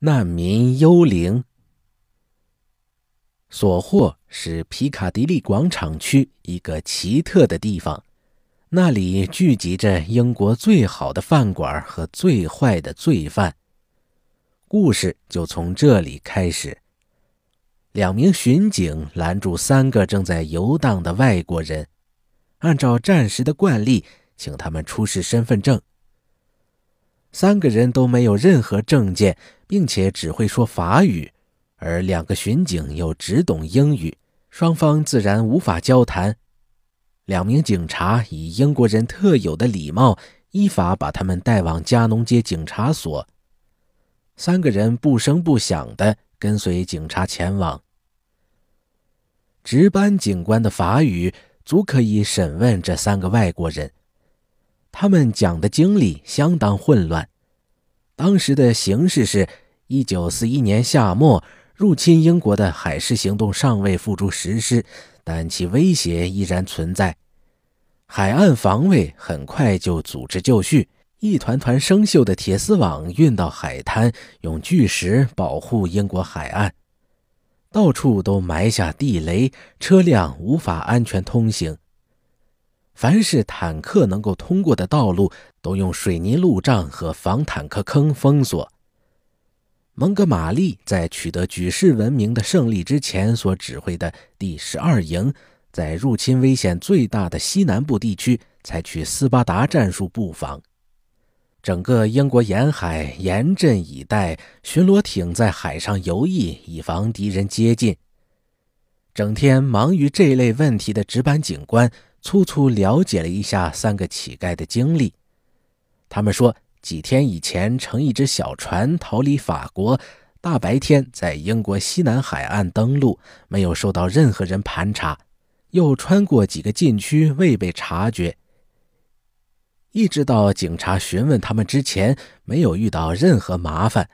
难民幽灵。索霍是皮卡迪利广场区一个奇特的地方，那里聚集着英国最好的饭馆和最坏的罪犯。故事就从这里开始。两名巡警拦住三个正在游荡的外国人，按照战时的惯例，请他们出示身份证。三个人都没有任何证件。并且只会说法语，而两个巡警又只懂英语，双方自然无法交谈。两名警察以英国人特有的礼貌，依法把他们带往加农街警察所。三个人不声不响的跟随警察前往。值班警官的法语足可以审问这三个外国人，他们讲的经历相当混乱。当时的形势是：一九四一年夏末，入侵英国的海事行动尚未付诸实施，但其威胁依然存在。海岸防卫很快就组织就绪，一团团生锈的铁丝网运到海滩，用巨石保护英国海岸，到处都埋下地雷，车辆无法安全通行。凡是坦克能够通过的道路，都用水泥路障和防坦克坑封锁。蒙哥马利在取得举世闻名的胜利之前，所指挥的第十二营在入侵危险最大的西南部地区采取斯巴达战术布防。整个英国沿海严阵以待，巡逻艇在海上游弋，以防敌人接近。整天忙于这类问题的值班警官。粗粗了解了一下三个乞丐的经历，他们说几天以前乘一只小船逃离法国，大白天在英国西南海岸登陆，没有受到任何人盘查，又穿过几个禁区未被察觉，一直到警察询问他们之前，没有遇到任何麻烦。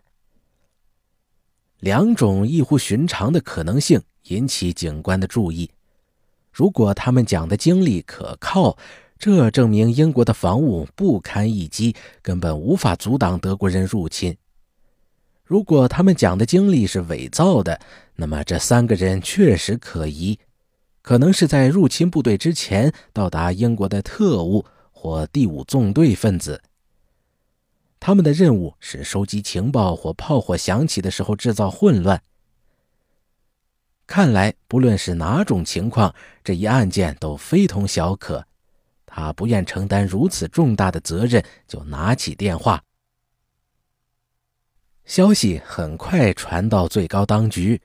两种异乎寻常的可能性引起警官的注意。如果他们讲的经历可靠，这证明英国的防务不堪一击，根本无法阻挡德国人入侵。如果他们讲的经历是伪造的，那么这三个人确实可疑，可能是在入侵部队之前到达英国的特务或第五纵队分子。他们的任务是收集情报或炮火响起的时候制造混乱。看来，不论是哪种情况，这一案件都非同小可。他不愿承担如此重大的责任，就拿起电话。消息很快传到最高当局，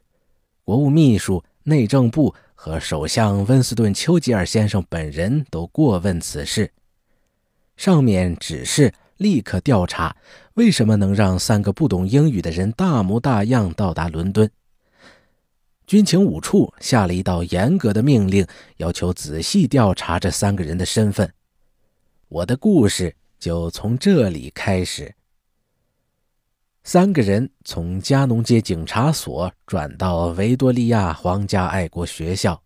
国务秘书、内政部和首相温斯顿·丘吉尔先生本人都过问此事。上面指示立刻调查，为什么能让三个不懂英语的人大模大样到达伦敦。军情五处下了一道严格的命令，要求仔细调查这三个人的身份。我的故事就从这里开始。三个人从加农街警察所转到维多利亚皇家爱国学校，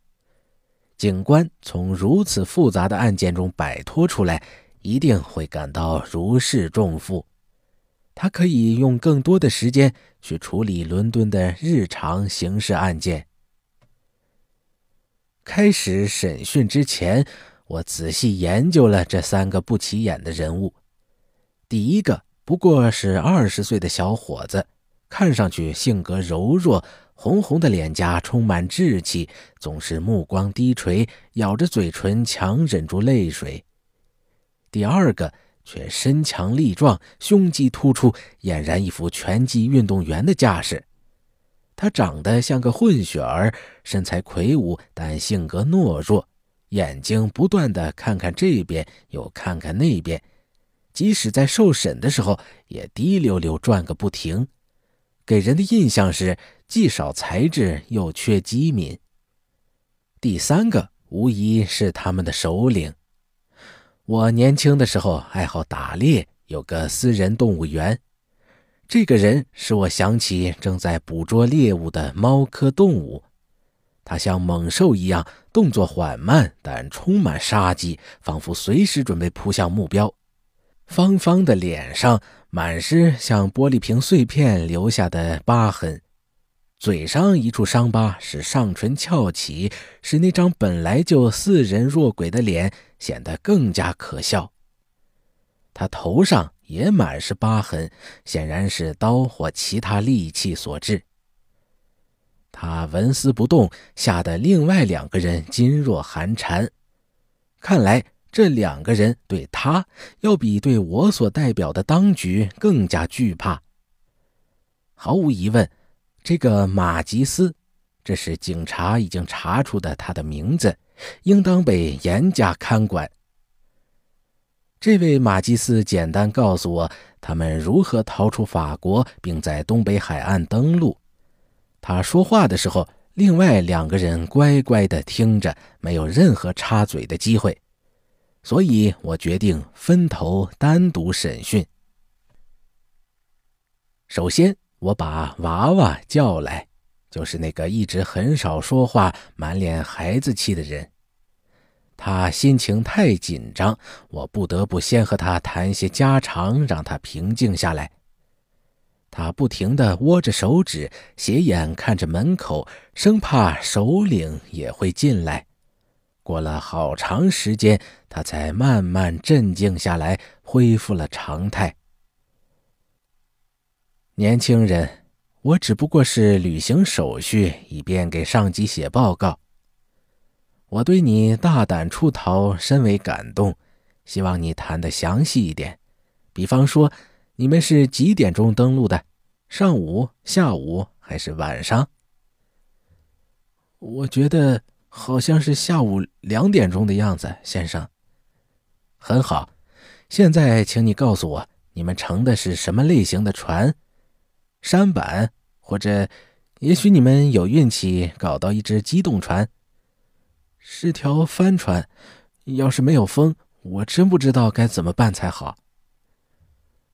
警官从如此复杂的案件中摆脱出来，一定会感到如释重负。他可以用更多的时间去处理伦敦的日常刑事案件。开始审讯之前，我仔细研究了这三个不起眼的人物。第一个不过是二十岁的小伙子，看上去性格柔弱，红红的脸颊充满稚气，总是目光低垂，咬着嘴唇强忍住泪水。第二个。却身强力壮，胸肌突出，俨然一副拳击运动员的架势。他长得像个混血儿，身材魁梧，但性格懦弱，眼睛不断的看看这边，又看看那边。即使在受审的时候，也滴溜溜转个不停，给人的印象是既少才智又缺机敏。第三个无疑是他们的首领。我年轻的时候爱好打猎，有个私人动物园。这个人使我想起正在捕捉猎物的猫科动物，它像猛兽一样，动作缓慢，但充满杀机，仿佛随时准备扑向目标。方方的脸上满是像玻璃瓶碎片留下的疤痕。嘴上一处伤疤使上唇翘起，使那张本来就似人若鬼的脸显得更加可笑。他头上也满是疤痕，显然是刀或其他利器所致。他纹丝不动，吓得另外两个人噤若寒蝉。看来这两个人对他，要比对我所代表的当局更加惧怕。毫无疑问。这个马吉斯，这是警察已经查出的他的名字，应当被严加看管。这位马吉斯简单告诉我他们如何逃出法国，并在东北海岸登陆。他说话的时候，另外两个人乖乖的听着，没有任何插嘴的机会，所以我决定分头单独审讯。首先。我把娃娃叫来，就是那个一直很少说话、满脸孩子气的人。他心情太紧张，我不得不先和他谈些家常，让他平静下来。他不停的握着手指，斜眼看着门口，生怕首领也会进来。过了好长时间，他才慢慢镇静下来，恢复了常态。年轻人，我只不过是履行手续，以便给上级写报告。我对你大胆出逃，深为感动。希望你谈的详细一点，比方说，你们是几点钟登陆的？上午、下午还是晚上？我觉得好像是下午两点钟的样子，先生。很好，现在请你告诉我，你们乘的是什么类型的船？山板，或者，也许你们有运气搞到一只机动船。是条帆船，要是没有风，我真不知道该怎么办才好。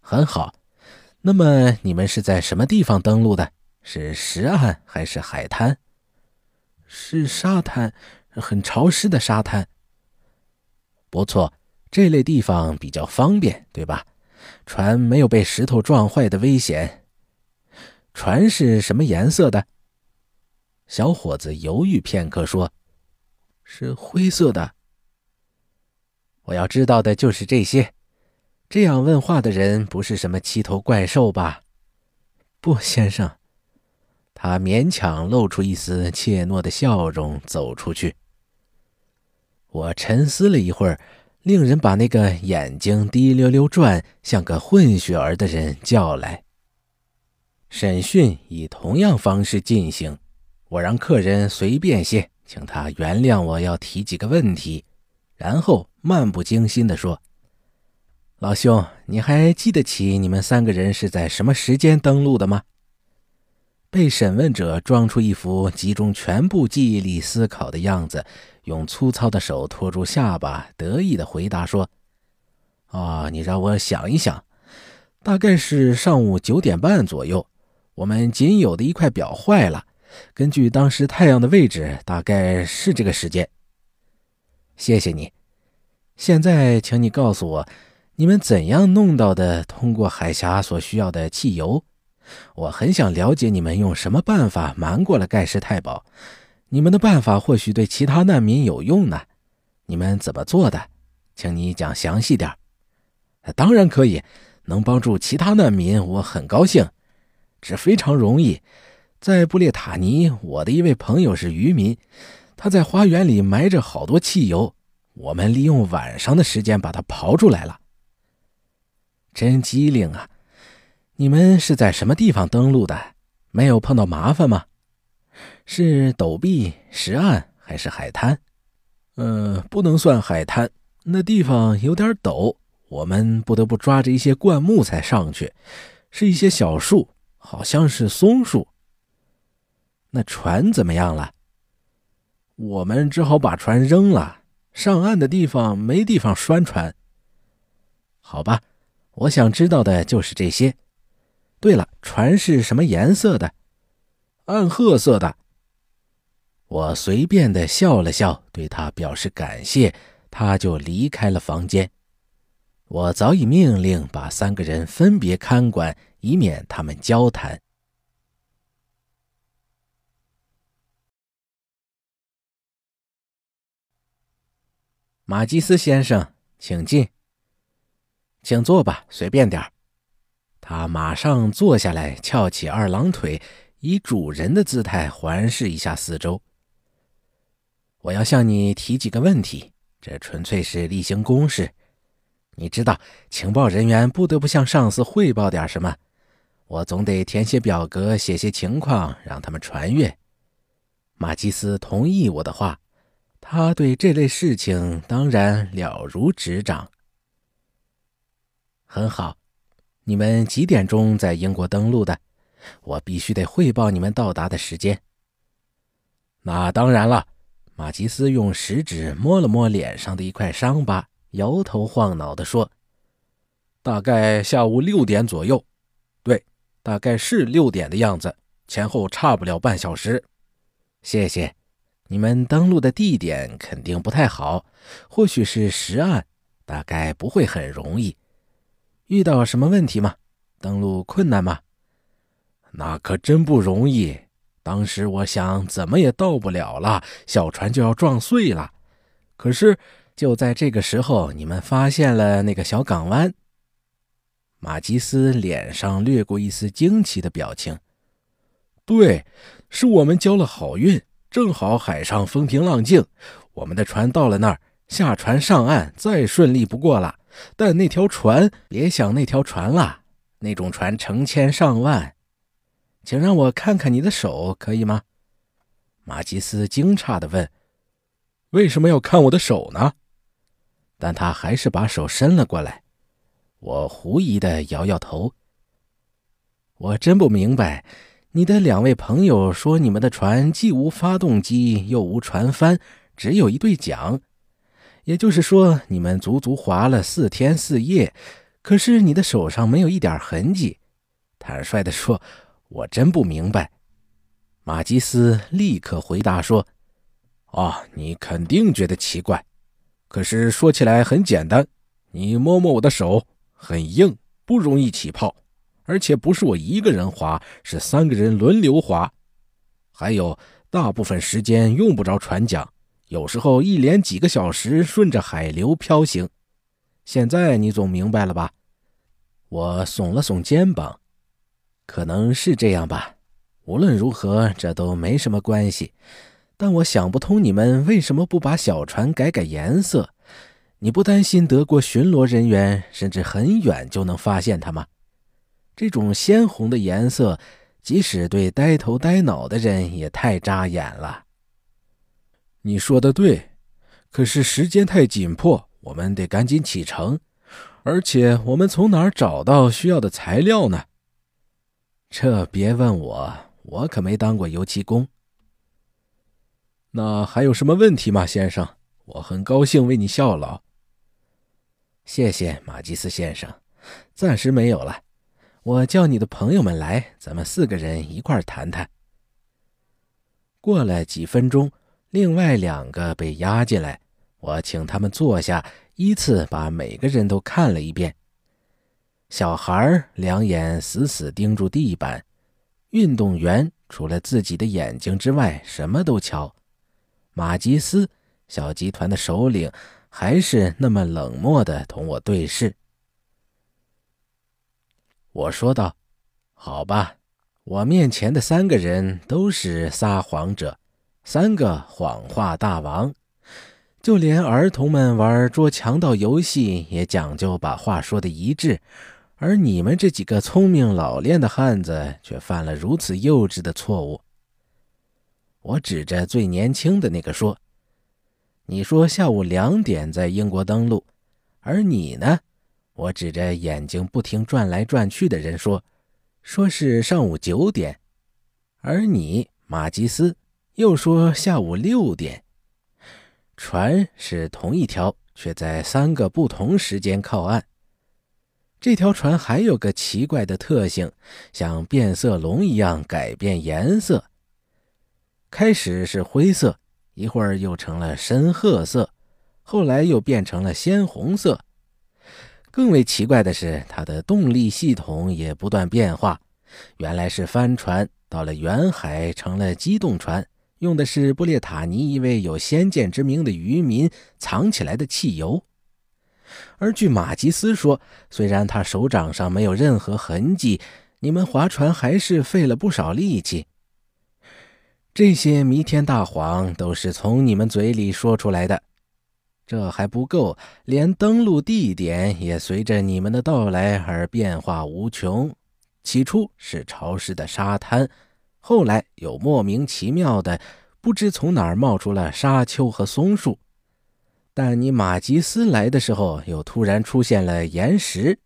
很好，那么你们是在什么地方登陆的？是石岸还是海滩？是沙滩，很潮湿的沙滩。不错，这类地方比较方便，对吧？船没有被石头撞坏的危险。船是什么颜色的？小伙子犹豫片刻，说：“是灰色的。”我要知道的就是这些。这样问话的人不是什么七头怪兽吧？不，先生。他勉强露出一丝怯懦的笑容，走出去。我沉思了一会儿，令人把那个眼睛滴溜溜转、像个混血儿的人叫来。审讯以同样方式进行，我让客人随便些，请他原谅我要提几个问题，然后漫不经心地说：“老兄，你还记得起你们三个人是在什么时间登陆的吗？”被审问者装出一副集中全部记忆力思考的样子，用粗糙的手托住下巴，得意地回答说：“啊，你让我想一想，大概是上午九点半左右。”我们仅有的一块表坏了，根据当时太阳的位置，大概是这个时间。谢谢你。现在，请你告诉我，你们怎样弄到的通过海峡所需要的汽油？我很想了解你们用什么办法瞒过了盖世太保。你们的办法或许对其他难民有用呢。你们怎么做的？请你讲详细点儿。当然可以，能帮助其他难民，我很高兴。这非常容易。在布列塔尼，我的一位朋友是渔民，他在花园里埋着好多汽油，我们利用晚上的时间把它刨出来了。真机灵啊！你们是在什么地方登陆的？没有碰到麻烦吗？是陡壁、石岸还是海滩？呃，不能算海滩，那地方有点陡，我们不得不抓着一些灌木才上去，是一些小树。好像是松树。那船怎么样了？我们只好把船扔了，上岸的地方没地方拴船。好吧，我想知道的就是这些。对了，船是什么颜色的？暗褐色的。我随便的笑了笑，对他表示感谢，他就离开了房间。我早已命令把三个人分别看管。以免他们交谈。马基斯先生，请进，请坐吧，随便点儿。他马上坐下来，翘起二郎腿，以主人的姿态环视一下四周。我要向你提几个问题，这纯粹是例行公事。你知道，情报人员不得不向上司汇报点什么。我总得填写表格，写些情况，让他们传阅。马基斯同意我的话，他对这类事情当然了如指掌。很好，你们几点钟在英国登陆的？我必须得汇报你们到达的时间。那当然了。马基斯用食指摸了摸脸上的一块伤疤，摇头晃脑地说：“大概下午六点左右。”大概是六点的样子，前后差不了半小时。谢谢，你们登陆的地点肯定不太好，或许是石岸，大概不会很容易。遇到什么问题吗？登陆困难吗？那可真不容易。当时我想怎么也到不了了，小船就要撞碎了。可是就在这个时候，你们发现了那个小港湾。马吉斯脸上掠过一丝惊奇的表情。对，是我们交了好运，正好海上风平浪静，我们的船到了那儿，下船上岸再顺利不过了。但那条船，别想那条船了，那种船成千上万。请让我看看你的手，可以吗？马吉斯惊诧地问：“为什么要看我的手呢？”但他还是把手伸了过来。我狐疑的摇摇头。我真不明白，你的两位朋友说你们的船既无发动机又无船帆，只有一对桨，也就是说你们足足划了四天四夜，可是你的手上没有一点痕迹。坦率的说，我真不明白。马基斯立刻回答说：“哦，你肯定觉得奇怪，可是说起来很简单，你摸摸我的手。”很硬，不容易起泡，而且不是我一个人划，是三个人轮流划。还有，大部分时间用不着船桨，有时候一连几个小时顺着海流漂行。现在你总明白了吧？我耸了耸肩膀，可能是这样吧。无论如何，这都没什么关系。但我想不通，你们为什么不把小船改改颜色？你不担心德国巡逻人员甚至很远就能发现它吗？这种鲜红的颜色，即使对呆头呆脑的人也太扎眼了。你说的对，可是时间太紧迫，我们得赶紧启程。而且我们从哪儿找到需要的材料呢？这别问我，我可没当过油漆工。那还有什么问题吗，先生？我很高兴为你效劳。谢谢马吉斯先生，暂时没有了。我叫你的朋友们来，咱们四个人一块儿谈谈。过了几分钟，另外两个被押进来。我请他们坐下，依次把每个人都看了一遍。小孩两眼死死盯住地板，运动员除了自己的眼睛之外什么都瞧。马吉斯，小集团的首领。还是那么冷漠的同我对视。我说道：“好吧，我面前的三个人都是撒谎者，三个谎话大王。就连儿童们玩捉强盗游戏也讲究把话说的一致，而你们这几个聪明老练的汉子却犯了如此幼稚的错误。”我指着最年轻的那个说。你说下午两点在英国登陆，而你呢？我指着眼睛不停转来转去的人说：“说是上午九点。”而你，马吉斯，又说下午六点。船是同一条，却在三个不同时间靠岸。这条船还有个奇怪的特性，像变色龙一样改变颜色。开始是灰色。一会儿又成了深褐色，后来又变成了鲜红色。更为奇怪的是，它的动力系统也不断变化。原来是帆船，到了远海成了机动船，用的是布列塔尼一位有先见之明的渔民藏起来的汽油。而据马吉斯说，虽然他手掌上没有任何痕迹，你们划船还是费了不少力气。这些弥天大谎都是从你们嘴里说出来的，这还不够，连登陆地点也随着你们的到来而变化无穷。起初是潮湿的沙滩，后来又莫名其妙的，不知从哪儿冒出了沙丘和松树，但你马吉斯来的时候又突然出现了岩石。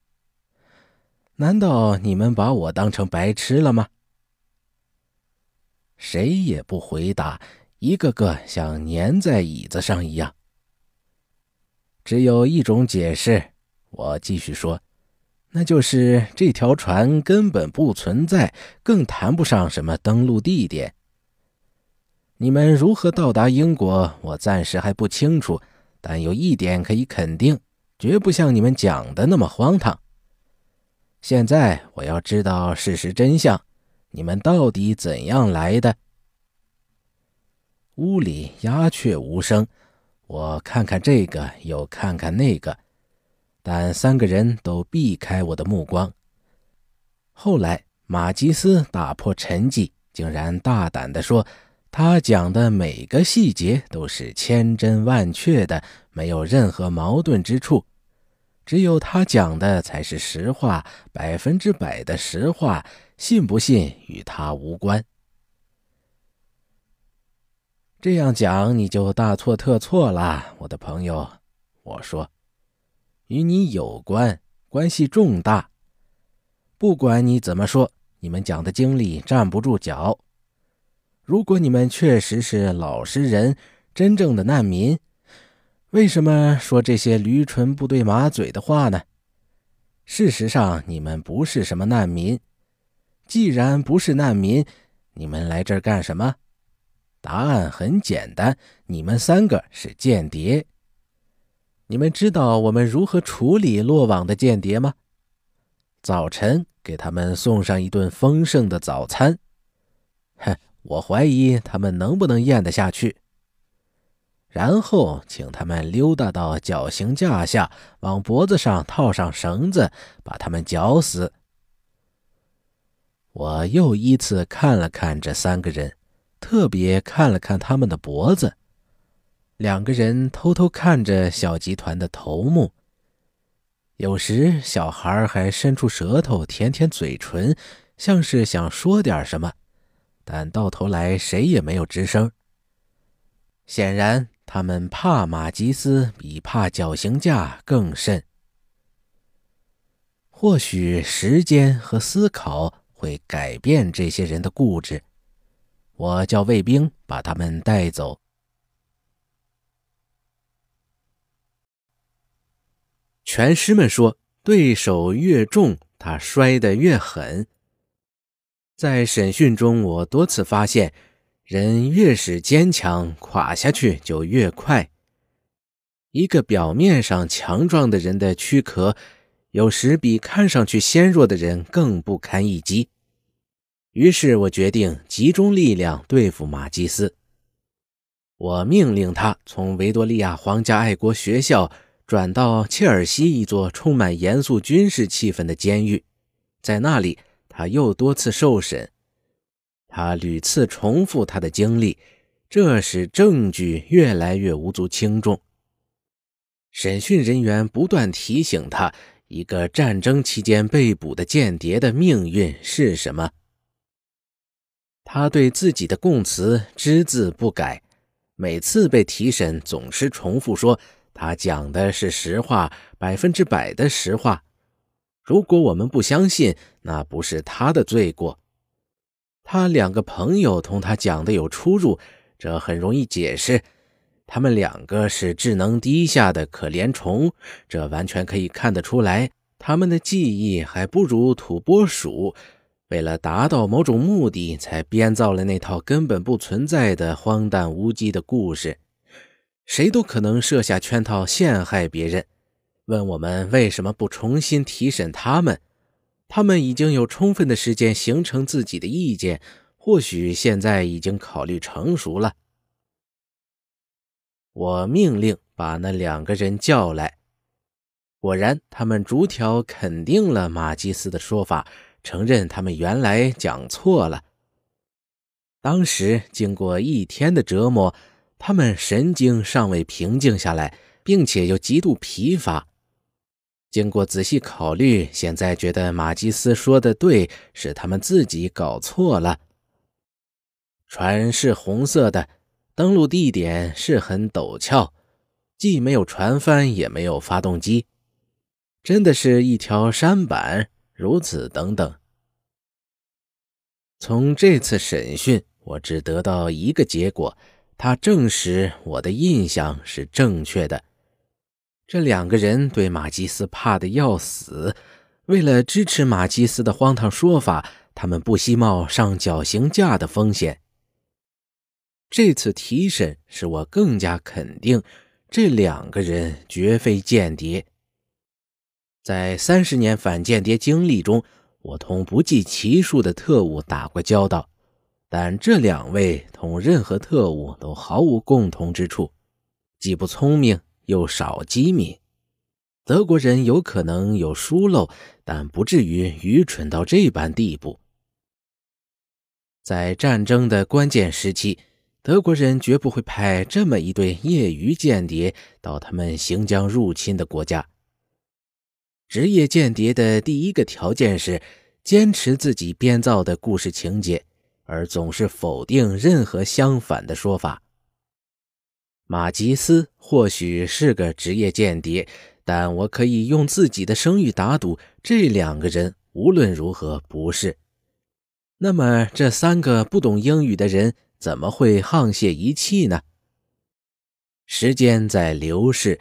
难道你们把我当成白痴了吗？谁也不回答，一个个像粘在椅子上一样。只有一种解释，我继续说，那就是这条船根本不存在，更谈不上什么登陆地点。你们如何到达英国，我暂时还不清楚，但有一点可以肯定，绝不像你们讲的那么荒唐。现在我要知道事实真相。你们到底怎样来的？屋里鸦雀无声。我看看这个，又看看那个，但三个人都避开我的目光。后来，马吉斯打破沉寂，竟然大胆地说：“他讲的每个细节都是千真万确的，没有任何矛盾之处，只有他讲的才是实话，百分之百的实话。”信不信与他无关。这样讲你就大错特错了，我的朋友。我说，与你有关，关系重大。不管你怎么说，你们讲的经历站不住脚。如果你们确实是老实人，真正的难民，为什么说这些驴唇不对马嘴的话呢？事实上，你们不是什么难民。既然不是难民，你们来这儿干什么？答案很简单，你们三个是间谍。你们知道我们如何处理落网的间谍吗？早晨给他们送上一顿丰盛的早餐，哼，我怀疑他们能不能咽得下去。然后请他们溜达到绞刑架下，往脖子上套上绳子，把他们绞死。我又依次看了看这三个人，特别看了看他们的脖子。两个人偷偷看着小集团的头目。有时小孩还伸出舌头舔舔嘴唇，像是想说点什么，但到头来谁也没有吱声。显然，他们怕马吉斯比怕绞刑架更甚。或许时间和思考。会改变这些人的固执。我叫卫兵把他们带走。拳师们说，对手越重，他摔得越狠。在审讯中，我多次发现，人越是坚强，垮下去就越快。一个表面上强壮的人的躯壳，有时比看上去纤弱的人更不堪一击。于是我决定集中力量对付马基斯。我命令他从维多利亚皇家爱国学校转到切尔西一座充满严肃军事气氛的监狱，在那里他又多次受审。他屡次重复他的经历，这使证据越来越无足轻重。审讯人员不断提醒他，一个战争期间被捕的间谍的命运是什么。他对自己的供词只字不改，每次被提审总是重复说：“他讲的是实话，百分之百的实话。如果我们不相信，那不是他的罪过。”他两个朋友同他讲的有出入，这很容易解释。他们两个是智能低下的可怜虫，这完全可以看得出来。他们的记忆还不如土拨鼠。为了达到某种目的，才编造了那套根本不存在的荒诞无稽的故事。谁都可能设下圈套陷害别人。问我们为什么不重新提审他们？他们已经有充分的时间形成自己的意见，或许现在已经考虑成熟了。我命令把那两个人叫来。果然，他们逐条肯定了马基斯的说法。承认他们原来讲错了。当时经过一天的折磨，他们神经尚未平静下来，并且又极度疲乏。经过仔细考虑，现在觉得马基斯说的对，是他们自己搞错了。船是红色的，登陆地点是很陡峭，既没有船帆，也没有发动机，真的是一条山板。如此等等。从这次审讯，我只得到一个结果：他证实我的印象是正确的。这两个人对马基斯怕的要死，为了支持马基斯的荒唐说法，他们不惜冒上绞刑架的风险。这次提审使我更加肯定，这两个人绝非间谍。在三十年反间谍经历中，我同不计其数的特务打过交道，但这两位同任何特务都毫无共同之处，既不聪明又少机敏。德国人有可能有疏漏，但不至于愚蠢到这般地步。在战争的关键时期，德国人绝不会派这么一对业余间谍到他们行将入侵的国家。职业间谍的第一个条件是坚持自己编造的故事情节，而总是否定任何相反的说法。马吉斯或许是个职业间谍，但我可以用自己的声誉打赌，这两个人无论如何不是。那么，这三个不懂英语的人怎么会沆瀣一气呢？时间在流逝。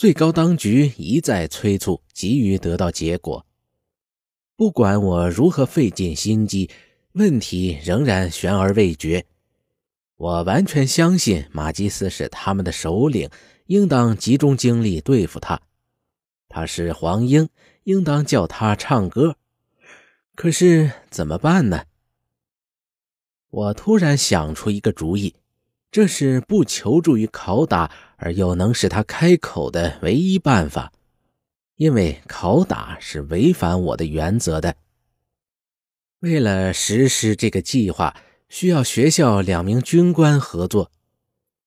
最高当局一再催促，急于得到结果。不管我如何费尽心机，问题仍然悬而未决。我完全相信马基斯是他们的首领，应当集中精力对付他。他是黄莺，应当叫他唱歌。可是怎么办呢？我突然想出一个主意，这是不求助于拷打。而又能使他开口的唯一办法，因为拷打是违反我的原则的。为了实施这个计划，需要学校两名军官合作。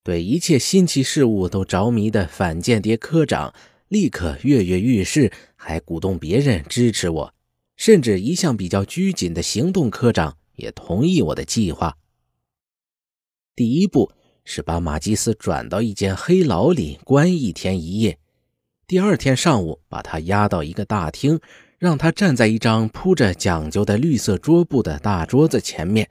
对一切新奇事物都着迷的反间谍科长立刻跃跃欲试，还鼓动别人支持我，甚至一向比较拘谨的行动科长也同意我的计划。第一步。是把马基斯转到一间黑牢里关一天一夜，第二天上午把他押到一个大厅，让他站在一张铺着讲究的绿色桌布的大桌子前面，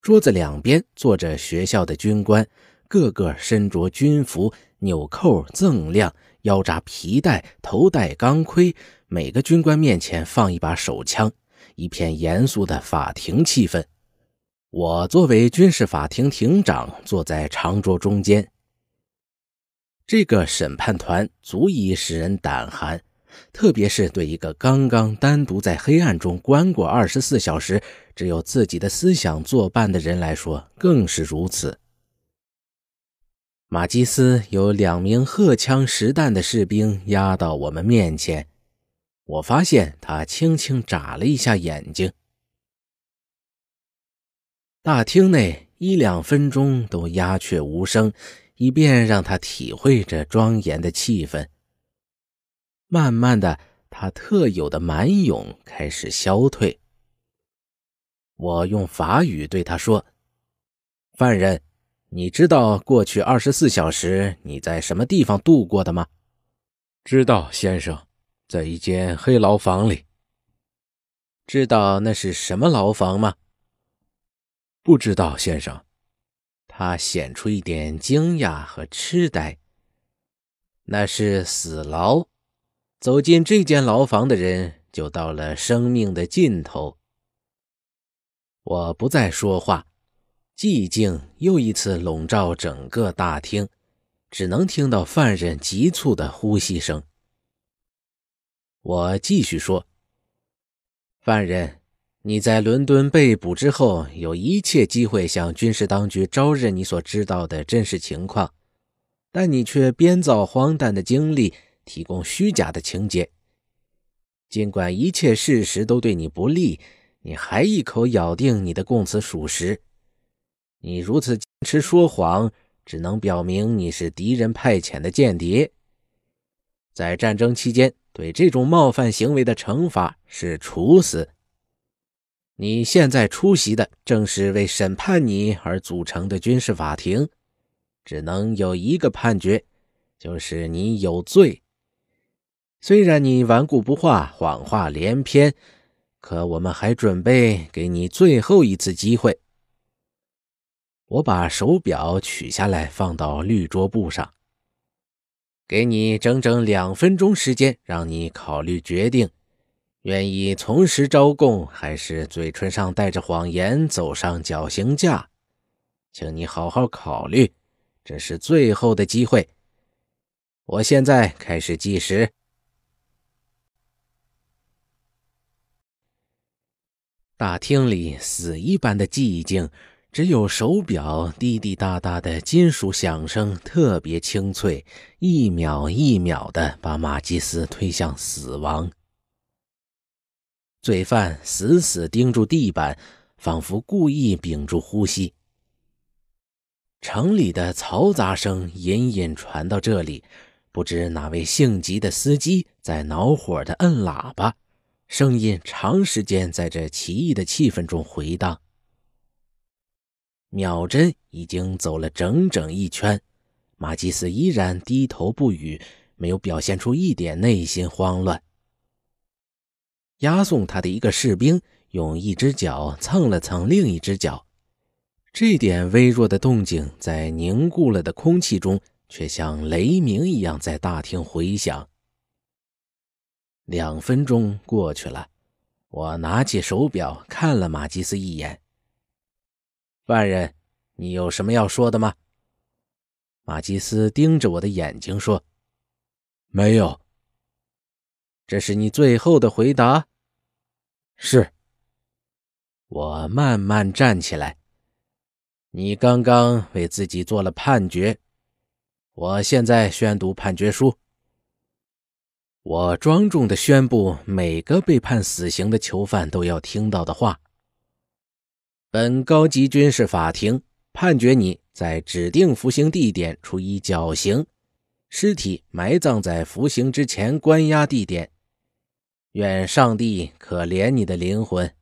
桌子两边坐着学校的军官，个个身着军服，纽扣锃亮，腰扎皮带，头戴钢盔，每个军官面前放一把手枪，一片严肃的法庭气氛。我作为军事法庭庭长坐在长桌中间。这个审判团足以使人胆寒，特别是对一个刚刚单独在黑暗中关过二十四小时，只有自己的思想作伴的人来说，更是如此。马基斯有两名荷枪实弹的士兵压到我们面前，我发现他轻轻眨了一下眼睛。大厅内一两分钟都鸦雀无声，以便让他体会这庄严的气氛。慢慢的，他特有的蛮勇开始消退。我用法语对他说：“犯人，你知道过去二十四小时你在什么地方度过的吗？”“知道，先生，在一间黑牢房里。”“知道那是什么牢房吗？”不知道，先生，他显出一点惊讶和痴呆。那是死牢，走进这间牢房的人就到了生命的尽头。我不再说话，寂静又一次笼罩整个大厅，只能听到犯人急促的呼吸声。我继续说：“犯人。”你在伦敦被捕之后，有一切机会向军事当局招认你所知道的真实情况，但你却编造荒诞的经历，提供虚假的情节。尽管一切事实都对你不利，你还一口咬定你的供词属实。你如此坚持说谎，只能表明你是敌人派遣的间谍。在战争期间，对这种冒犯行为的惩罚是处死。你现在出席的正是为审判你而组成的军事法庭，只能有一个判决，就是你有罪。虽然你顽固不化、谎话连篇，可我们还准备给你最后一次机会。我把手表取下来，放到绿桌布上，给你整整两分钟时间，让你考虑决定。愿意从实招供，还是嘴唇上带着谎言走上绞刑架？请你好好考虑，这是最后的机会。我现在开始计时。大厅里死一般的寂静，只有手表滴滴答答的金属响声，特别清脆，一秒一秒的把马基斯推向死亡。罪犯死死盯住地板，仿佛故意屏住呼吸。城里的嘈杂声隐隐传到这里，不知哪位性急的司机在恼火的摁喇叭，声音长时间在这奇异的气氛中回荡。秒针已经走了整整一圈，马基斯依然低头不语，没有表现出一点内心慌乱。押送他的一个士兵用一只脚蹭了蹭另一只脚，这点微弱的动静在凝固了的空气中却像雷鸣一样在大厅回响。两分钟过去了，我拿起手表看了马基斯一眼。犯人，你有什么要说的吗？马基斯盯着我的眼睛说：“没有。”这是你最后的回答，是。我慢慢站起来。你刚刚为自己做了判决。我现在宣读判决书。我庄重的宣布每个被判死刑的囚犯都要听到的话。本高级军事法庭判决你在指定服刑地点处以绞刑，尸体埋葬在服刑之前关押地点。愿上帝可怜你的灵魂。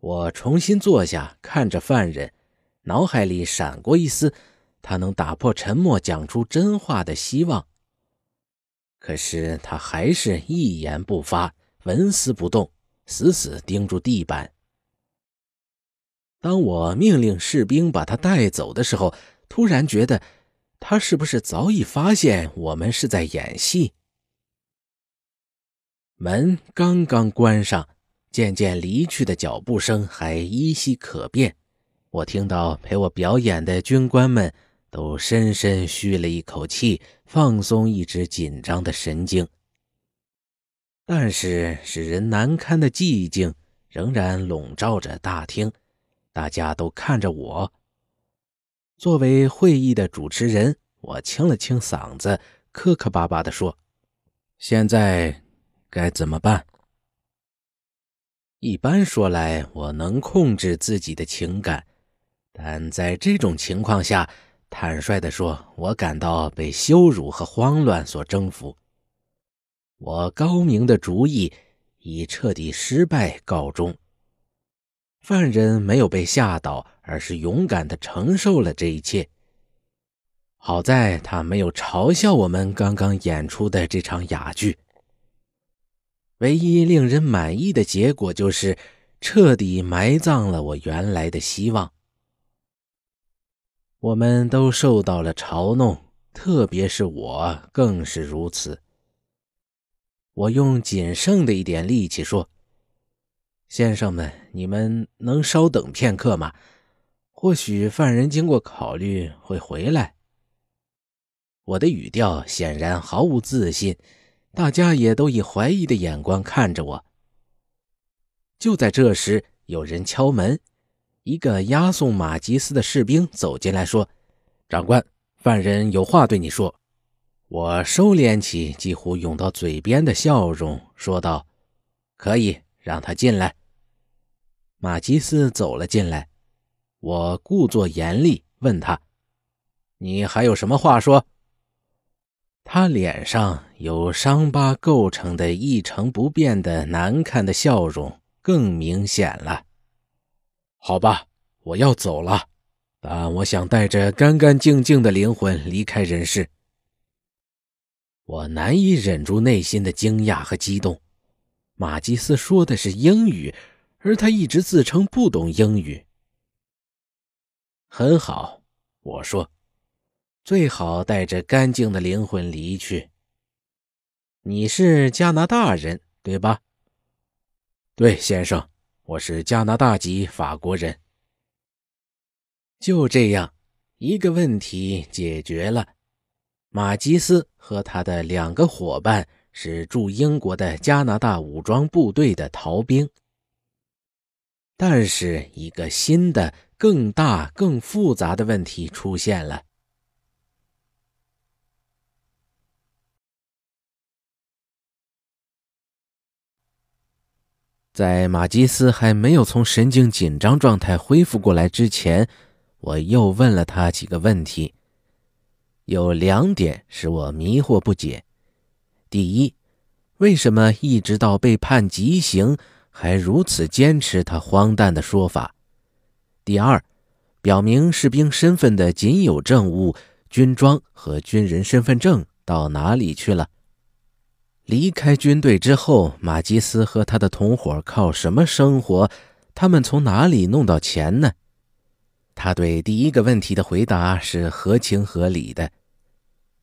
我重新坐下，看着犯人，脑海里闪过一丝他能打破沉默、讲出真话的希望。可是他还是一言不发，纹丝不动，死死盯住地板。当我命令士兵把他带走的时候，突然觉得他是不是早已发现我们是在演戏？门刚刚关上，渐渐离去的脚步声还依稀可辨。我听到陪我表演的军官们都深深吁了一口气，放松一直紧张的神经。但是，使人难堪的寂静仍然笼罩着大厅。大家都看着我。作为会议的主持人，我清了清嗓子，磕磕巴巴地说：“现在。”该怎么办？一般说来，我能控制自己的情感，但在这种情况下，坦率的说，我感到被羞辱和慌乱所征服。我高明的主意以彻底失败告终。犯人没有被吓倒，而是勇敢的承受了这一切。好在他没有嘲笑我们刚刚演出的这场哑剧。唯一令人满意的结果就是彻底埋葬了我原来的希望。我们都受到了嘲弄，特别是我更是如此。我用仅剩的一点力气说：“先生们，你们能稍等片刻吗？或许犯人经过考虑会回来。”我的语调显然毫无自信。大家也都以怀疑的眼光看着我。就在这时，有人敲门，一个押送马吉斯的士兵走进来说：“长官，犯人有话对你说。”我收敛起几乎涌到嘴边的笑容，说道：“可以让他进来。”马吉斯走了进来，我故作严厉问他：“你还有什么话说？”他脸上有伤疤构成的一成不变的难看的笑容更明显了。好吧，我要走了，但我想带着干干净净的灵魂离开人世。我难以忍住内心的惊讶和激动。马基斯说的是英语，而他一直自称不懂英语。很好，我说。最好带着干净的灵魂离去。你是加拿大人，对吧？对，先生，我是加拿大籍法国人。就这样，一个问题解决了。马吉斯和他的两个伙伴是驻英国的加拿大武装部队的逃兵。但是，一个新的、更大、更复杂的问题出现了。在马基斯还没有从神经紧张状态恢复过来之前，我又问了他几个问题。有两点使我迷惑不解：第一，为什么一直到被判极刑还如此坚持他荒诞的说法？第二，表明士兵身份的仅有证物、军装和军人身份证到哪里去了？离开军队之后，马基斯和他的同伙靠什么生活？他们从哪里弄到钱呢？他对第一个问题的回答是合情合理的。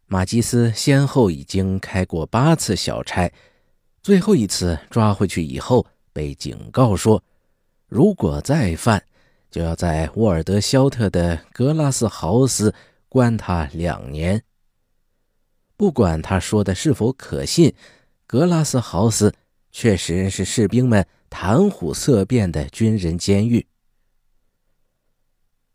马基斯先后已经开过八次小差，最后一次抓回去以后，被警告说，如果再犯，就要在沃尔德肖特的格拉斯豪斯关他两年。不管他说的是否可信，格拉斯豪斯确实是士兵们谈虎色变的军人监狱。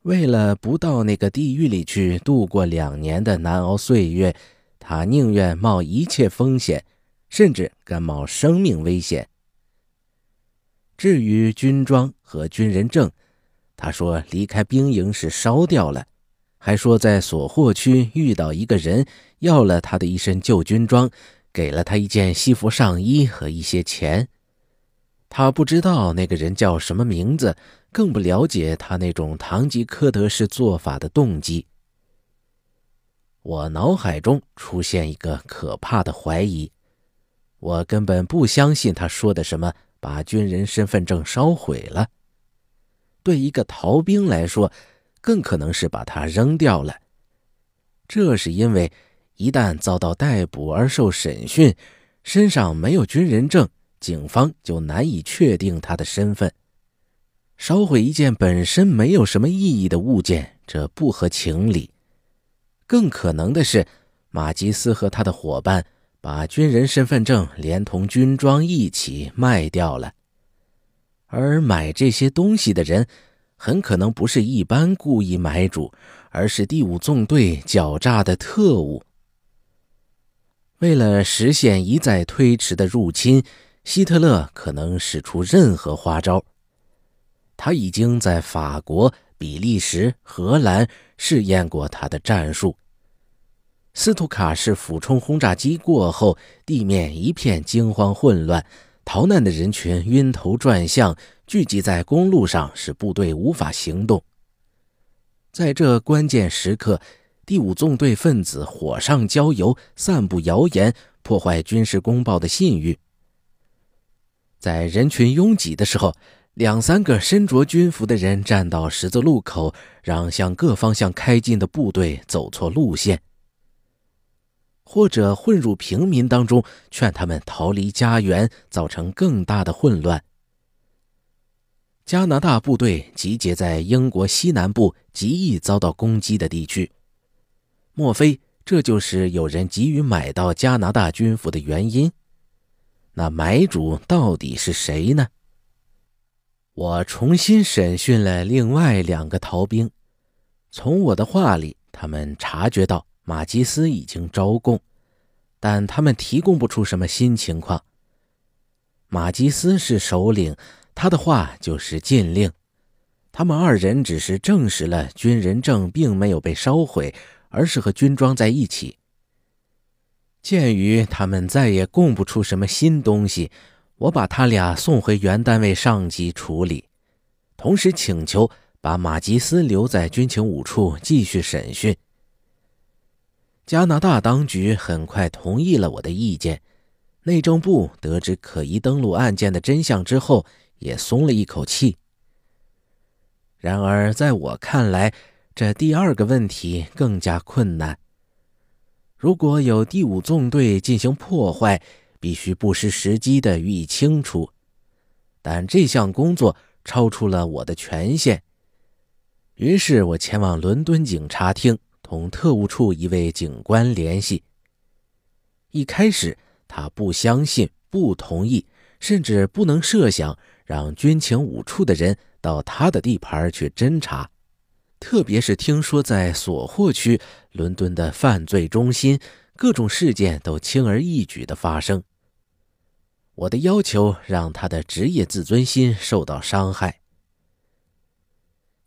为了不到那个地狱里去度过两年的难熬岁月，他宁愿冒一切风险，甚至敢冒生命危险。至于军装和军人证，他说离开兵营时烧掉了。还说在所获区遇到一个人，要了他的一身旧军装，给了他一件西服上衣和一些钱。他不知道那个人叫什么名字，更不了解他那种堂吉诃德式做法的动机。我脑海中出现一个可怕的怀疑：我根本不相信他说的什么把军人身份证烧毁了。对一个逃兵来说。更可能是把他扔掉了，这是因为一旦遭到逮捕而受审讯，身上没有军人证，警方就难以确定他的身份。烧毁一件本身没有什么意义的物件，这不合情理。更可能的是，马吉斯和他的伙伴把军人身份证连同军装一起卖掉了，而买这些东西的人。很可能不是一般故意买主，而是第五纵队狡诈的特务。为了实现一再推迟的入侵，希特勒可能使出任何花招。他已经在法国、比利时、荷兰试验过他的战术。斯图卡式俯冲轰炸机过后，地面一片惊慌混乱。逃难的人群晕头转向，聚集在公路上，使部队无法行动。在这关键时刻，第五纵队分子火上浇油，散布谣言，破坏军事公报的信誉。在人群拥挤的时候，两三个身着军服的人站到十字路口，让向各方向开进的部队走错路线。或者混入平民当中，劝他们逃离家园，造成更大的混乱。加拿大部队集结在英国西南部极易遭到攻击的地区，莫非这就是有人急于买到加拿大军服的原因？那买主到底是谁呢？我重新审讯了另外两个逃兵，从我的话里，他们察觉到。马吉斯已经招供，但他们提供不出什么新情况。马吉斯是首领，他的话就是禁令。他们二人只是证实了军人证并没有被烧毁，而是和军装在一起。鉴于他们再也供不出什么新东西，我把他俩送回原单位上级处理，同时请求把马吉斯留在军情五处继续审讯。加拿大当局很快同意了我的意见。内政部得知可疑登陆案件的真相之后，也松了一口气。然而，在我看来，这第二个问题更加困难。如果有第五纵队进行破坏，必须不失时机地予以清除，但这项工作超出了我的权限。于是我前往伦敦警察厅。同特务处一位警官联系。一开始，他不相信，不同意，甚至不能设想让军情五处的人到他的地盘去侦查。特别是听说在索霍区，伦敦的犯罪中心，各种事件都轻而易举的发生。我的要求让他的职业自尊心受到伤害。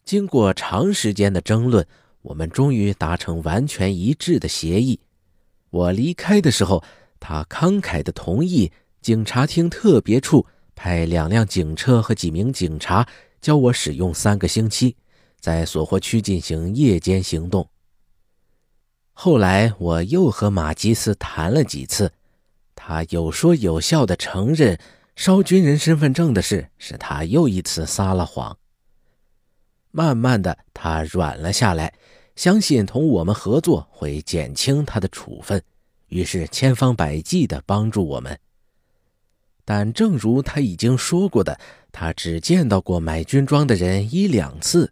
经过长时间的争论。我们终于达成完全一致的协议。我离开的时候，他慷慨地同意警察厅特别处派两辆警车和几名警察教我使用三个星期，在索霍区进行夜间行动。后来我又和马基斯谈了几次，他有说有笑地承认烧军人身份证的事是他又一次撒了谎。慢慢的，他软了下来。相信同我们合作会减轻他的处分，于是千方百计的帮助我们。但正如他已经说过的，他只见到过买军装的人一两次，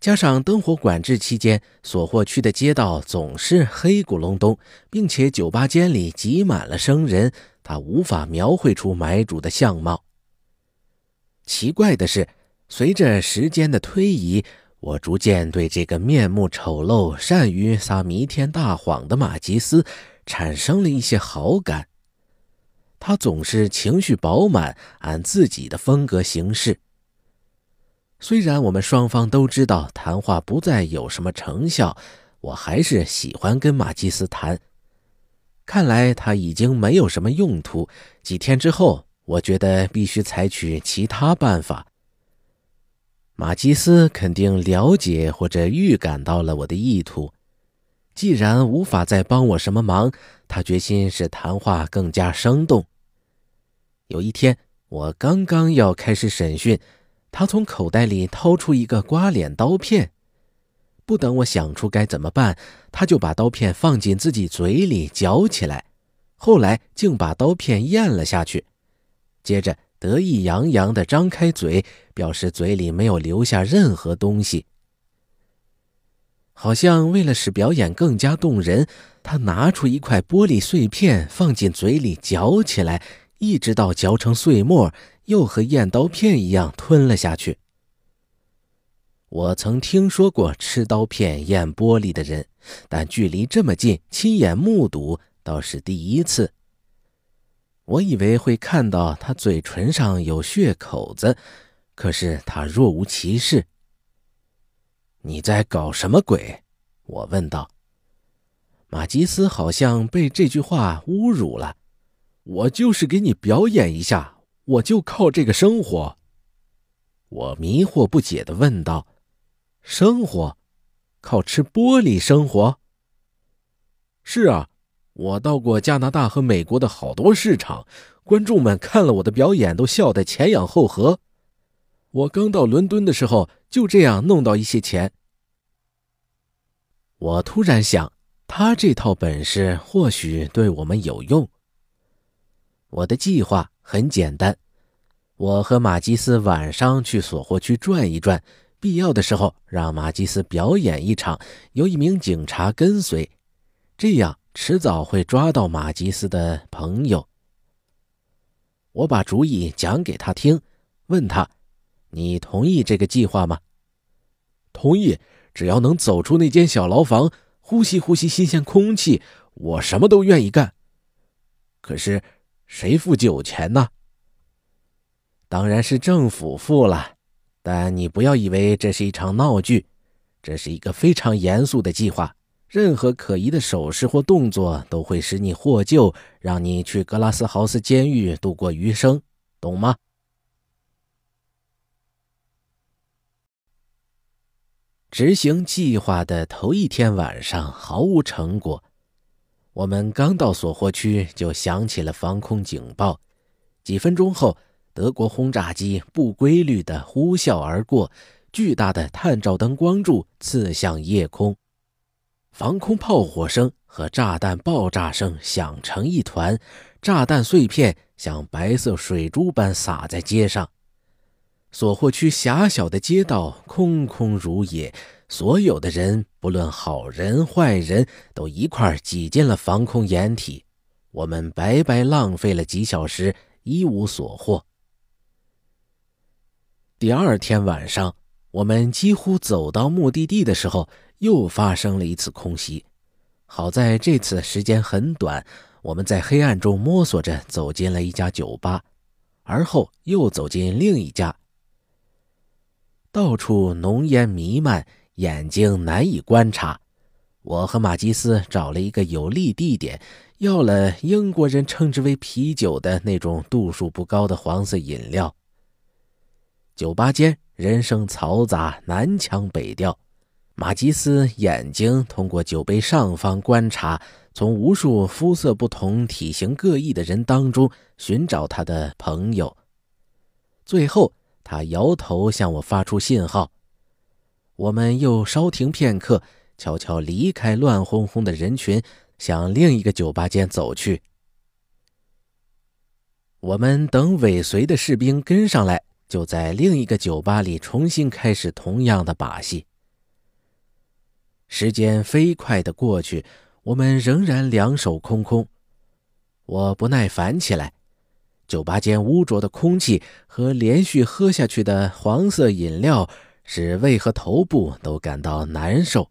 加上灯火管制期间，所获区的街道总是黑咕隆咚，并且酒吧间里挤满了生人，他无法描绘出买主的相貌。奇怪的是，随着时间的推移。我逐渐对这个面目丑陋、善于撒弥天大谎的马吉斯产生了一些好感。他总是情绪饱满，按自己的风格行事。虽然我们双方都知道谈话不再有什么成效，我还是喜欢跟马吉斯谈。看来他已经没有什么用途。几天之后，我觉得必须采取其他办法。马基斯肯定了解或者预感到了我的意图。既然无法再帮我什么忙，他决心使谈话更加生动。有一天，我刚刚要开始审讯，他从口袋里掏出一个刮脸刀片，不等我想出该怎么办，他就把刀片放进自己嘴里嚼起来，后来竟把刀片咽了下去，接着。得意洋洋地张开嘴，表示嘴里没有留下任何东西。好像为了使表演更加动人，他拿出一块玻璃碎片，放进嘴里嚼起来，一直到嚼成碎末，又和咽刀片一样吞了下去。我曾听说过吃刀片、咽玻璃的人，但距离这么近，亲眼目睹倒是第一次。我以为会看到他嘴唇上有血口子，可是他若无其事。你在搞什么鬼？我问道。马吉斯好像被这句话侮辱了。我就是给你表演一下，我就靠这个生活。我迷惑不解的问道：“生活？靠吃玻璃生活？”是啊。我到过加拿大和美国的好多市场，观众们看了我的表演都笑得前仰后合。我刚到伦敦的时候就这样弄到一些钱。我突然想，他这套本事或许对我们有用。我的计划很简单，我和马基斯晚上去索霍区转一转，必要的时候让马基斯表演一场，由一名警察跟随，这样。迟早会抓到马吉斯的朋友。我把主意讲给他听，问他：“你同意这个计划吗？”“同意，只要能走出那间小牢房，呼吸呼吸新鲜空气，我什么都愿意干。”“可是，谁付酒钱呢？”“当然是政府付了，但你不要以为这是一场闹剧，这是一个非常严肃的计划。”任何可疑的手势或动作都会使你获救，让你去格拉斯豪斯监狱度过余生，懂吗？执行计划的头一天晚上毫无成果，我们刚到索霍区就响起了防空警报，几分钟后，德国轰炸机不规律的呼啸而过，巨大的探照灯光柱刺向夜空。防空炮火声和炸弹爆炸声响成一团，炸弹碎片像白色水珠般洒在街上。索霍区狭小的街道空空如也，所有的人，不论好人坏人，都一块挤进了防空掩体。我们白白浪费了几小时，一无所获。第二天晚上。我们几乎走到目的地的时候，又发生了一次空袭。好在这次时间很短，我们在黑暗中摸索着走进了一家酒吧，而后又走进另一家。到处浓烟弥漫，眼睛难以观察。我和马基斯找了一个有利地点，要了英国人称之为啤酒的那种度数不高的黄色饮料。酒吧间。人声嘈杂，南腔北调。马吉斯眼睛通过酒杯上方观察，从无数肤色不同、体型各异的人当中寻找他的朋友。最后，他摇头向我发出信号。我们又稍停片刻，悄悄离开乱哄哄的人群，向另一个酒吧间走去。我们等尾随的士兵跟上来。就在另一个酒吧里重新开始同样的把戏。时间飞快的过去，我们仍然两手空空。我不耐烦起来。酒吧间污浊的空气和连续喝下去的黄色饮料，使胃和头部都感到难受。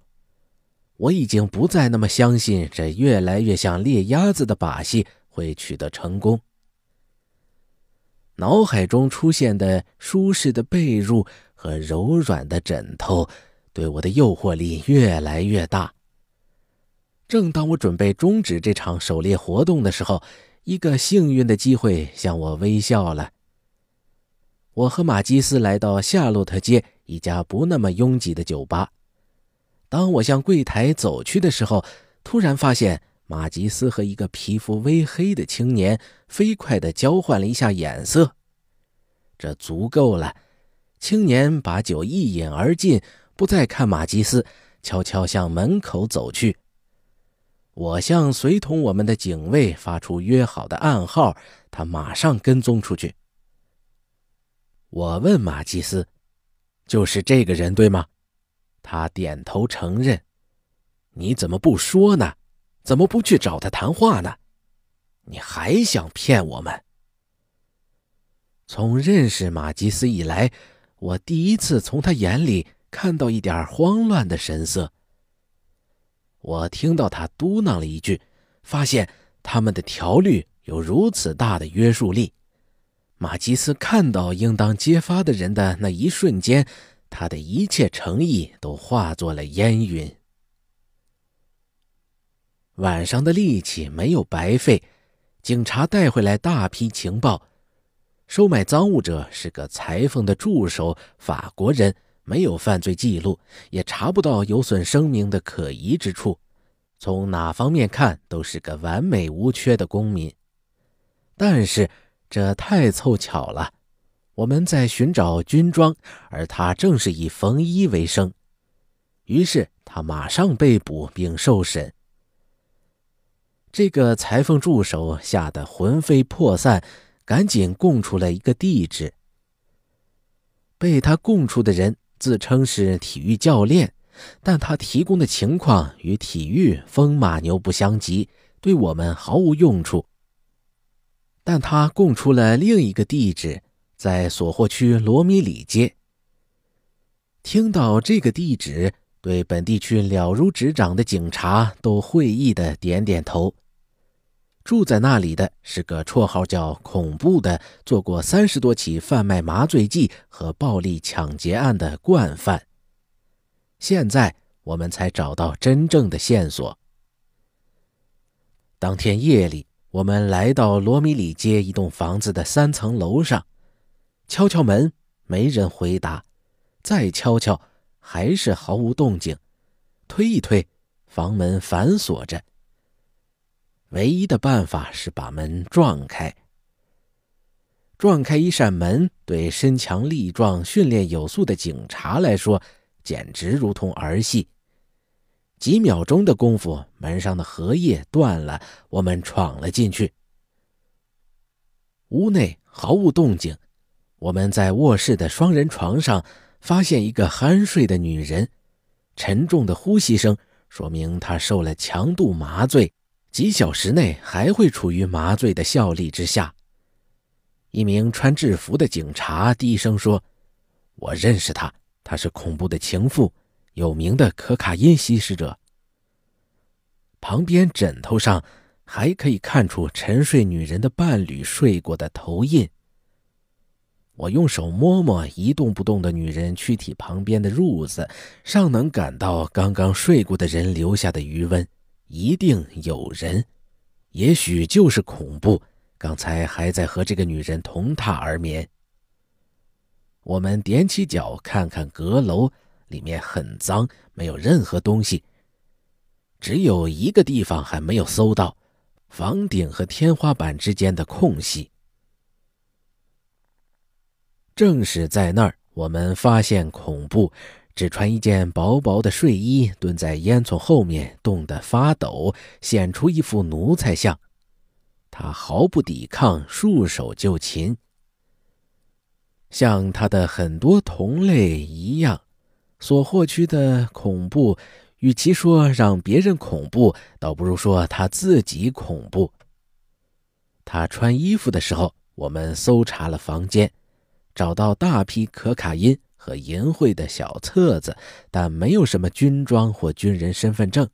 我已经不再那么相信这越来越像猎鸭子的把戏会取得成功。脑海中出现的舒适的被褥和柔软的枕头，对我的诱惑力越来越大。正当我准备终止这场狩猎活动的时候，一个幸运的机会向我微笑了。我和马基斯来到夏洛特街一家不那么拥挤的酒吧。当我向柜台走去的时候，突然发现。马吉斯和一个皮肤微黑的青年飞快地交换了一下眼色，这足够了。青年把酒一饮而尽，不再看马吉斯，悄悄向门口走去。我向随同我们的警卫发出约好的暗号，他马上跟踪出去。我问马吉斯：“就是这个人对吗？”他点头承认。“你怎么不说呢？”怎么不去找他谈话呢？你还想骗我们？从认识马吉斯以来，我第一次从他眼里看到一点慌乱的神色。我听到他嘟囔了一句，发现他们的条律有如此大的约束力。马吉斯看到应当揭发的人的那一瞬间，他的一切诚意都化作了烟云。晚上的力气没有白费，警察带回来大批情报。收买赃物者是个裁缝的助手，法国人，没有犯罪记录，也查不到有损声明的可疑之处。从哪方面看都是个完美无缺的公民。但是这太凑巧了，我们在寻找军装，而他正是以缝衣为生。于是他马上被捕并受审。这个裁缝助手吓得魂飞魄散，赶紧供出了一个地址。被他供出的人自称是体育教练，但他提供的情况与体育风马牛不相及，对我们毫无用处。但他供出了另一个地址，在索霍区罗米里街。听到这个地址。对本地区了如指掌的警察都会意地点点头。住在那里的是个绰号叫“恐怖”的，做过三十多起贩卖麻醉剂和暴力抢劫案的惯犯。现在我们才找到真正的线索。当天夜里，我们来到罗米里街一栋房子的三层楼上，敲敲门，没人回答，再敲敲。还是毫无动静，推一推，房门反锁着。唯一的办法是把门撞开。撞开一扇门，对身强力壮、训练有素的警察来说，简直如同儿戏。几秒钟的功夫，门上的荷叶断了，我们闯了进去。屋内毫无动静，我们在卧室的双人床上。发现一个酣睡的女人，沉重的呼吸声说明她受了强度麻醉，几小时内还会处于麻醉的效力之下。一名穿制服的警察低声说：“我认识她，她是恐怖的情妇，有名的可卡因吸食者。”旁边枕头上还可以看出沉睡女人的伴侣睡过的头印。我用手摸摸一动不动的女人躯体旁边的褥子，尚能感到刚刚睡过的人留下的余温。一定有人，也许就是恐怖，刚才还在和这个女人同榻而眠。我们踮起脚看看阁楼，里面很脏，没有任何东西，只有一个地方还没有搜到：房顶和天花板之间的空隙。正是在那儿，我们发现恐怖，只穿一件薄薄的睡衣，蹲在烟囱后面，冻得发抖，显出一副奴才相。他毫不抵抗，束手就擒。像他的很多同类一样，所获取的恐怖，与其说让别人恐怖，倒不如说他自己恐怖。他穿衣服的时候，我们搜查了房间。找到大批可卡因和淫秽的小册子，但没有什么军装或军人身份证。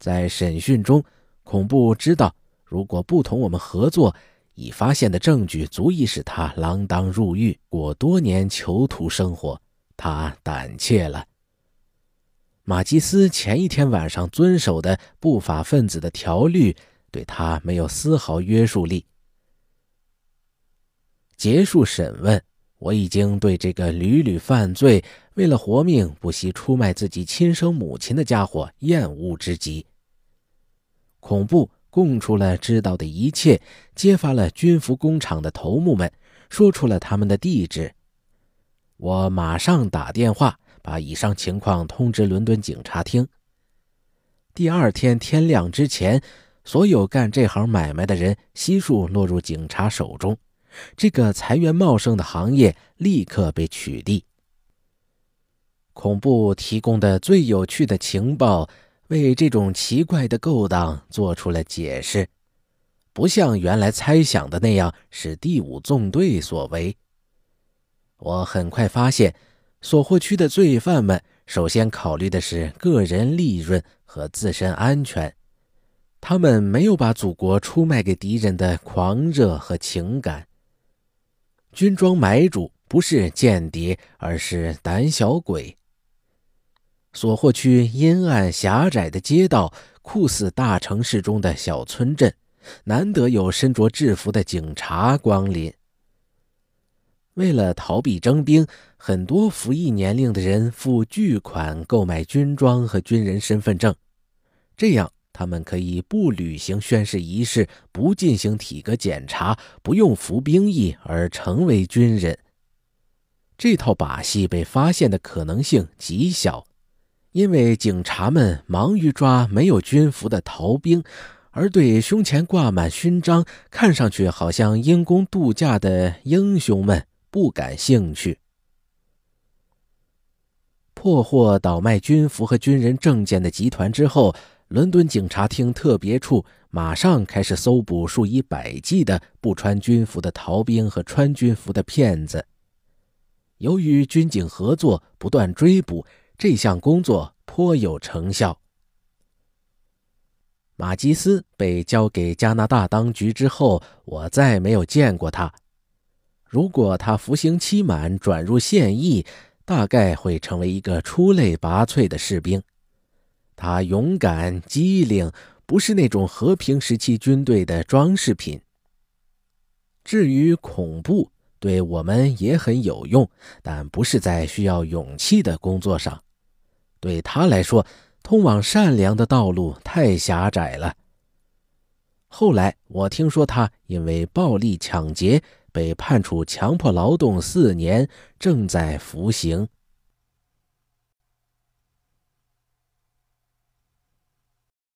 在审讯中，恐怖知道如果不同我们合作，已发现的证据足以使他锒铛入狱，过多年囚徒生活。他胆怯了。马基斯前一天晚上遵守的不法分子的条律，对他没有丝毫约束力。结束审问，我已经对这个屡屡犯罪、为了活命不惜出卖自己亲生母亲的家伙厌恶之极。恐怖供出了知道的一切，揭发了军服工厂的头目们，说出了他们的地址。我马上打电话把以上情况通知伦敦警察厅。第二天天亮之前，所有干这行买卖的人悉数落入警察手中。这个财源茂盛的行业立刻被取缔。恐怖提供的最有趣的情报为这种奇怪的勾当做出了解释，不像原来猜想的那样是第五纵队所为。我很快发现，所获区的罪犯们首先考虑的是个人利润和自身安全，他们没有把祖国出卖给敌人的狂热和情感。军装买主不是间谍，而是胆小鬼。索霍区阴暗狭窄的街道酷似大城市中的小村镇，难得有身着制服的警察光临。为了逃避征兵，很多服役年龄的人付巨款购买军装和军人身份证，这样。他们可以不履行宣誓仪式，不进行体格检查，不用服兵役而成为军人。这套把戏被发现的可能性极小，因为警察们忙于抓没有军服的逃兵，而对胸前挂满勋章、看上去好像因公度假的英雄们不感兴趣。破获倒卖军服和军人证件的集团之后。伦敦警察厅特别处马上开始搜捕数以百计的不穿军服的逃兵和穿军服的骗子。由于军警合作，不断追捕，这项工作颇有成效。马基斯被交给加拿大当局之后，我再没有见过他。如果他服刑期满转入现役，大概会成为一个出类拔萃的士兵。他勇敢、机灵，不是那种和平时期军队的装饰品。至于恐怖，对我们也很有用，但不是在需要勇气的工作上。对他来说，通往善良的道路太狭窄了。后来我听说他因为暴力抢劫被判处强迫劳动四年，正在服刑。